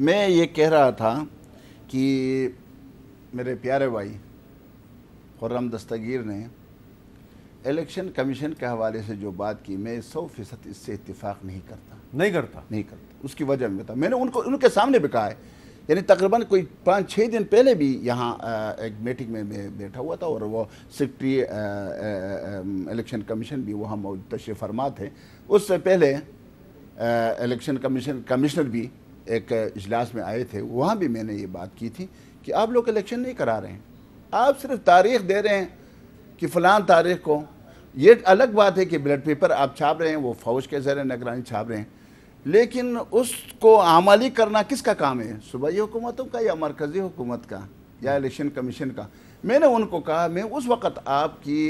मैं ये कह रहा था कि मेरे प्यारे भाई खुर्रम दस्तगीर ने इलेक्शन कमीशन के हवाले से जो बात की मैं सौ फीसद इससे इतफाक़ नहीं करता नहीं करता नहीं करता उसकी वजह में था मैंने उनको उनके सामने भी कहा है यानी तकरीबन कोई पाँच छः दिन पहले भी यहाँ एक मीटिंग में मैं बैठा हुआ था और वो सेक्रटरी इलेक्शन कमीशन भी वहाँ फरमा थे उससे पहले इलेक्शन कमीशन कमिश्नर भी एक इजलास में आए थे वहाँ भी मैंने ये बात की थी कि आप लोग इलेक्शन नहीं करा रहे हैं आप सिर्फ तारीख दे रहे हैं कि फ़लाँ तारीख को ये अलग बात है कि बैलेट पेपर आप छाप रहे हैं वो फौज के जर निगरानी छाप रहे हैं लेकिन उसको आमाली करना किसका काम है सूबाई हुकूमतों का या मरकज़ी हुकूमत का या इलेक्शन कमीशन का मैंने उनको कहा मैं उस वक़्त आपकी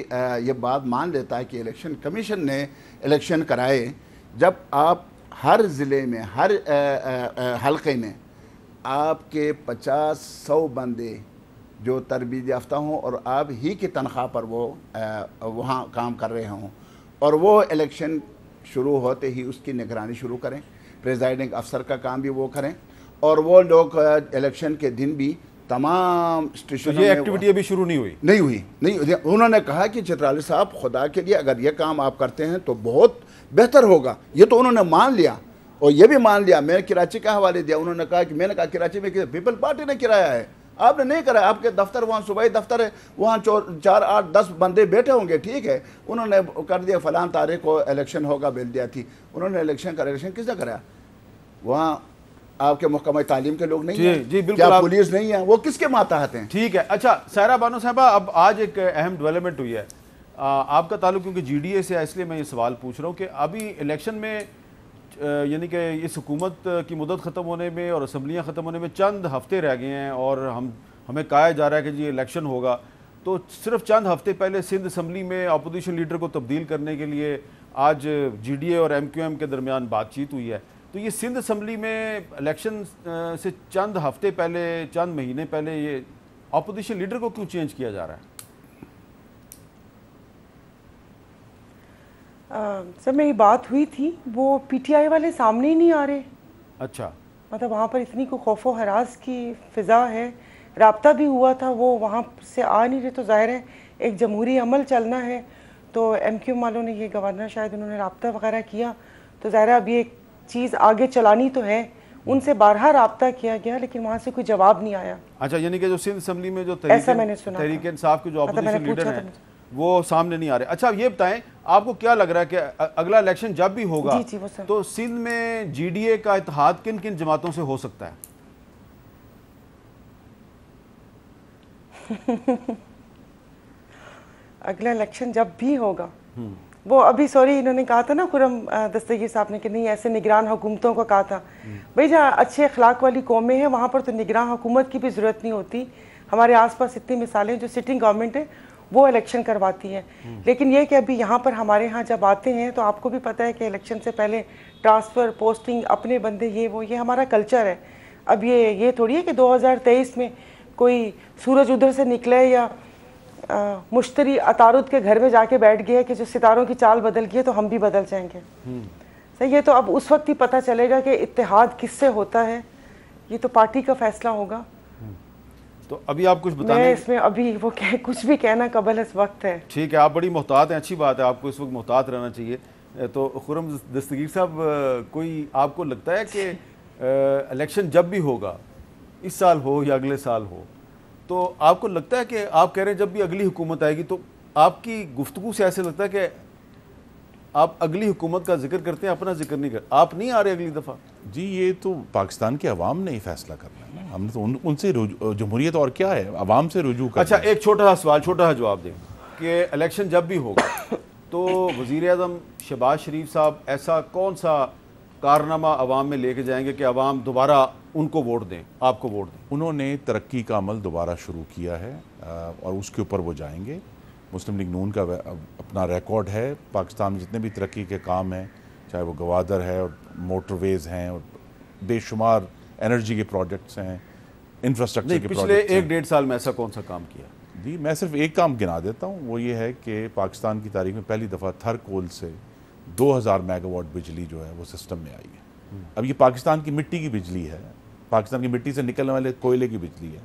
ये बात मान लेता है कि इलेक्शन कमीशन ने इलेक्शन कराए जब आप हर ज़िले में हर हलके में आपके पचास सौ बंदे जो तरबीज याफ्ता हों और आप ही की तनख्वाह पर वो वहाँ काम कर रहे हों और वो इलेक्शन शुरू होते ही उसकी निगरानी शुरू करें प्रेजाइडिंग अफसर का काम भी वो करें और वो लोग इलेक्शन के दिन भी तमाम तो स्टेशन ये एक्टिविटी अभी शुरू नहीं हुई नहीं हुई नहीं उन्होंने कहा कि चित्राली साहब खुदा के लिए अगर ये काम आप करते हैं तो बहुत बेहतर होगा ये तो उन्होंने मान लिया और ये भी मान लिया मैंने कराची का हवाले दिया उन्होंने कहा कि मैंने कहा कराची में पीपल पार्टी ने किराया है आपने नहीं कराया आपके दफ्तर वहाँ ही दफ्तर है वहाँ चार आठ दस बंदे बैठे होंगे ठीक है उन्होंने कर दिया फलान तारीख को इलेक्शन होगा बेल दिया थी उन्होंने इलेक्शन का इलेक्शन किसने कराया वहाँ आपके महकमा तालीम के लोग नहीं जी, है जी बिल्कुल पुलिस नहीं है वो किसके माताहत हैं ठीक है अच्छा सारा बानो साहबा अब आज एक अहम डेवलपमेंट हुई है आ, आपका ताल्लुक क्योंकि जी डी ए से है इसलिए मैं ये सवाल पूछ रहा हूँ कि अभी इलेक्शन में यानी कि इस हुकूमत की मदद ख़त्म होने में और असम्बलियाँ ख़त्म होने में चंद हफ्ते रह गए हैं और हम हमें कहा जा रहा है कि जी इलेक्शन होगा तो सिर्फ चंद हफ्ते पहले सिंध असम्बली में अपोजिशन लीडर को तब्दील करने के लिए आज जी डी ए और एम क्यू एम के दरमियान बातचीत हुई है तो ये सिंध असम्बली में इलेक्शन से चंद हफ्ते पहले चंद महीने पहले ये अपोजिशन लीडर को क्यों चेंज किया जा रहा है सर मेरी बात हुई थी वो पीटीआई वाले सामने ही नहीं आ रहे अच्छा मतलब वहाँ पर इतनी को खौफ हरास की फ़िज़ा है रबता भी हुआ था वो वहाँ से आ नहीं रहे तो ज़ाहिर है एक जमहूरी अमल चलना है तो एम क्यू वालों ने ये गवर्नर शायद उन्होंने रबता वगैरह किया तो ज़ाहिर अभी एक चीज़ आगे चलानी तो है उनसे बारह रबता किया गया लेकिन वहाँ से कोई जवाब नहीं आया अच्छा यानी कि जो सिंध असम्बली में जो ऐसा मैंने सुना तहरीक इंसाफ के जो लीडर मतलब हैं वो सामने नहीं आ रहे अच्छा ये बताएं आपको क्या लग रहा है कि अगला इलेक्शन जब भी होगा जी जी तो सिंध में जीडीए का इतिहाद किन किन जमातों से हो सकता है अगला इलेक्शन जब भी होगा हम्म। वो अभी सॉरी इन्होंने कहा था ना खुरम दस्तगीर साहब ने कि नहीं ऐसे निगरान हुकूमतों को कहा था हम्म। भाई जहाँ अच्छे अखलाक वाली कौमें हैं वहाँ पर तो निगरान हुकूमत की भी ज़रूरत नहीं होती हमारे आसपास इतनी मिसालें जो सिटिंग गवर्नमेंट है वो इलेक्शन करवाती है हम्म। लेकिन ये कि अभी यहाँ पर हमारे यहाँ जब आते हैं तो आपको भी पता है कि इलेक्शन से पहले ट्रांसफ़र पोस्टिंग अपने बंदे ये वो ये हमारा कल्चर है अब ये ये थोड़ी है कि तेईस में कोई सूरज उधर से निकले या मुश्तरी अतारुद के घर में जाके बैठ गए कि जो सितारों की चाल बदल गई है तो हम भी बदल जाएंगे हम्म। सर ये तो अब उस वक्त ही पता चलेगा कि इतिहाद किससे होता है ये तो पार्टी का फैसला होगा हम्म। तो अभी आप कुछ बताने मैं इसमें अभी वो कह कुछ भी कहना कबल इस वक्त है ठीक है आप बड़ी मोहतात हैं अच्छी बात है आपको इस वक्त मोहतात रहना चाहिए तो खुरम दस्तगीर साहब कोई आपको लगता है कि इलेक्शन जब भी होगा इस साल हो या अगले साल हो तो आपको लगता है कि आप कह रहे हैं जब भी अगली हुकूमत आएगी तो आपकी गुफ्तु से ऐसे लगता है कि आप अगली हुकूमत का जिक्र करते हैं अपना जिक्र नहीं कर आप नहीं आ रहे अगली दफ़ा जी ये तो पाकिस्तान के अवाम ने ही फैसला करना है हमने तो उन, उनसे जमहूरियत और क्या है अवाम से रुजू कर अच्छा एक छोटा सा सवाल छोटा सा जवाब दें कि इलेक्शन जब भी होगा तो वज़ी अजम शहबाज शरीफ साहब ऐसा कौन सा कारनामा अवाम में लेके जाएंगे कि अवाम दोबारा उनको वोट दें आपको वोट दें उन्होंने तरक्की का अमल दोबारा शुरू किया है और उसके ऊपर वो जाएंगे मुस्लिम लीग नून का अपना रिकॉर्ड है पाकिस्तान में जितने भी तरक्की के काम हैं चाहे वो गवादर है और मोटरवेज़ हैं और बेशुमार एनर्जी के प्रोजेक्ट्स हैं इंफ्रास्ट्रक्चर के पिछले एक डेढ़ साल में ऐसा कौन सा काम किया जी मैं सिर्फ एक काम गिना देता हूँ वो ये है कि पाकिस्तान की तारीख में पहली दफ़ा थर कोल से 2000 मेगावाट बिजली जो है वो सिस्टम में आई है हम्म। अब ये पाकिस्तान की मिट्टी की बिजली है पाकिस्तान की मिट्टी से निकलने वाले कोयले की बिजली है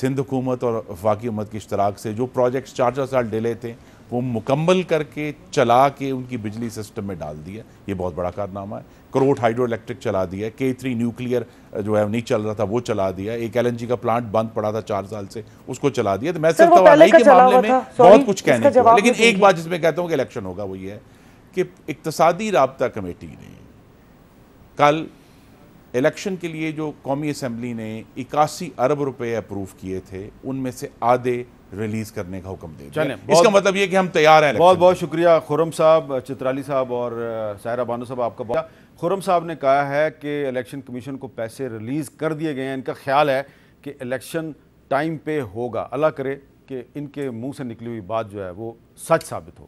सिंध हुकूमत और वफाकी हुकूमत की इश्तराक से जो प्रोजेक्ट्स चार चार साल डिले थे वो मुकम्मल करके चला के उनकी बिजली सिस्टम में डाल दिया ये बहुत बड़ा कारनामा है करोट हाइड्रो इलेक्ट्रिक चला दिया के थ्री न्यूक्लियर जो है नहीं चल रहा था वो चला दिया एक एल का प्लांट बंद पड़ा था चार साल से उसको चला दिया तो मैं सिर्फ तोानाई के मामले में बहुत कुछ कहने को लेकिन एक बात जिसमें कहता हूँ कि इलेक्शन होगा वो ये है कि इकतसादी रबता कमेटी ने कल इलेक्शन के लिए जो कौमी असम्बली ने इक्यासी अरब रुपए अप्रूव किए थे उनमें से आधे रिलीज करने का हुक्म दे चलें इसका मतलब ये कि हम तैयार हैं बहुत बहुत शुक्रिया खुरम साहब चित्राली साहब और सायरा बानो साहब आपका बहुत खुरम साहब ने कहा है कि इलेक्शन कमीशन को पैसे रिलीज़ कर दिए गए हैं इनका ख्याल है कि इलेक्शन टाइम पे होगा अल्लाह करे कि इनके मुंह से निकली हुई बात जो है वो सच साबित हो